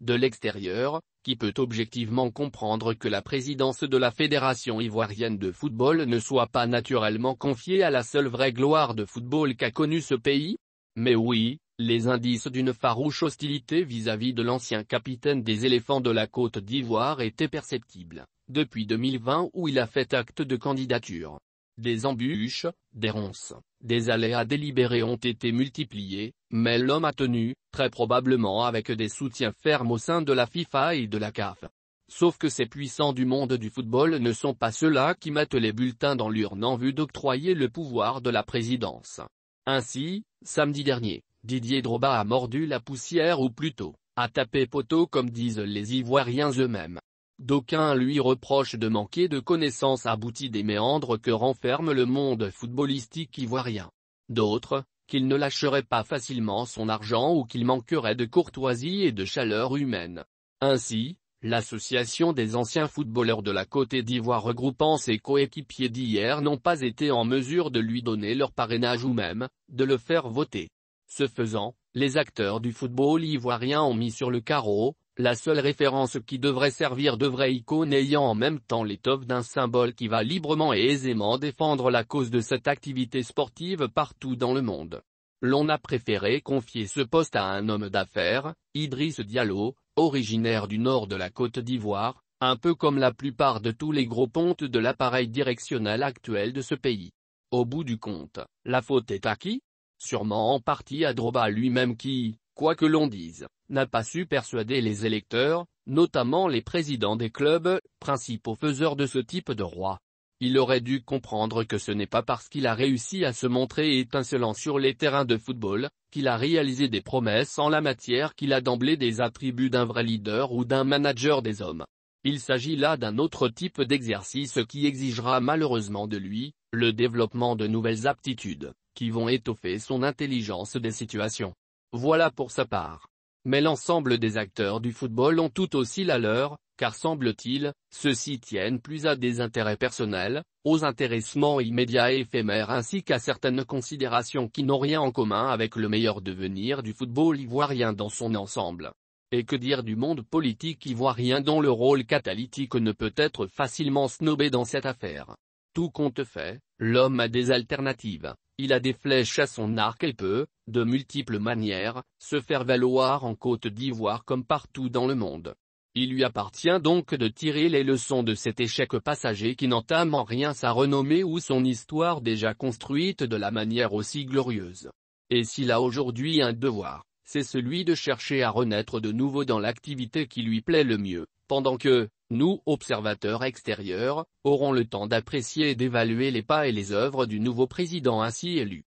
de l'extérieur, qui peut objectivement comprendre que la présidence de la Fédération ivoirienne de football ne soit pas naturellement confiée à la seule vraie gloire de football qu'a connue ce pays Mais oui, les indices d'une farouche hostilité vis-à-vis de l'ancien capitaine des éléphants de la Côte d'Ivoire étaient perceptibles, depuis 2020 où il a fait acte de candidature. Des embûches, des ronces, des aléas délibérés ont été multipliés, mais l'homme a tenu, très probablement avec des soutiens fermes au sein de la FIFA et de la CAF. Sauf que ces puissants du monde du football ne sont pas ceux-là qui mettent les bulletins dans l'urne en vue d'octroyer le pouvoir de la présidence. Ainsi, samedi dernier, Didier Droba a mordu la poussière ou plutôt, a tapé poteau comme disent les Ivoiriens eux-mêmes. D'aucuns lui reprochent de manquer de connaissances abouties des méandres que renferme le monde footballistique ivoirien. D'autres, qu'il ne lâcherait pas facilement son argent ou qu'il manquerait de courtoisie et de chaleur humaine. Ainsi, l'association des anciens footballeurs de la Côte d'Ivoire regroupant ses coéquipiers d'hier n'ont pas été en mesure de lui donner leur parrainage ou même, de le faire voter. Ce faisant, les acteurs du football ivoirien ont mis sur le carreau, la seule référence qui devrait servir de vraie icône ayant en même temps l'étoffe d'un symbole qui va librement et aisément défendre la cause de cette activité sportive partout dans le monde. L'on a préféré confier ce poste à un homme d'affaires, Idriss Diallo, originaire du nord de la Côte d'Ivoire, un peu comme la plupart de tous les gros pontes de l'appareil directionnel actuel de ce pays. Au bout du compte, la faute est à qui Sûrement en partie à Droba lui-même qui, quoi que l'on dise, n'a pas su persuader les électeurs, notamment les présidents des clubs, principaux faiseurs de ce type de roi. Il aurait dû comprendre que ce n'est pas parce qu'il a réussi à se montrer étincelant sur les terrains de football, qu'il a réalisé des promesses en la matière qu'il a d'emblée des attributs d'un vrai leader ou d'un manager des hommes. Il s'agit là d'un autre type d'exercice qui exigera malheureusement de lui, le développement de nouvelles aptitudes, qui vont étoffer son intelligence des situations. Voilà pour sa part. Mais l'ensemble des acteurs du football ont tout aussi la leur, car semble-t-il, ceux-ci tiennent plus à des intérêts personnels, aux intéressements immédiats et éphémères ainsi qu'à certaines considérations qui n'ont rien en commun avec le meilleur devenir du football ivoirien dans son ensemble. Et que dire du monde politique ivoirien dont le rôle catalytique ne peut être facilement snobé dans cette affaire. Tout compte fait, L'homme a des alternatives, il a des flèches à son arc et peut, de multiples manières, se faire valoir en Côte d'Ivoire comme partout dans le monde. Il lui appartient donc de tirer les leçons de cet échec passager qui n'entame en rien sa renommée ou son histoire déjà construite de la manière aussi glorieuse. Et s'il a aujourd'hui un devoir, c'est celui de chercher à renaître de nouveau dans l'activité qui lui plaît le mieux, pendant que, nous, observateurs extérieurs, aurons le temps d'apprécier et d'évaluer les pas et les œuvres du nouveau président ainsi élu.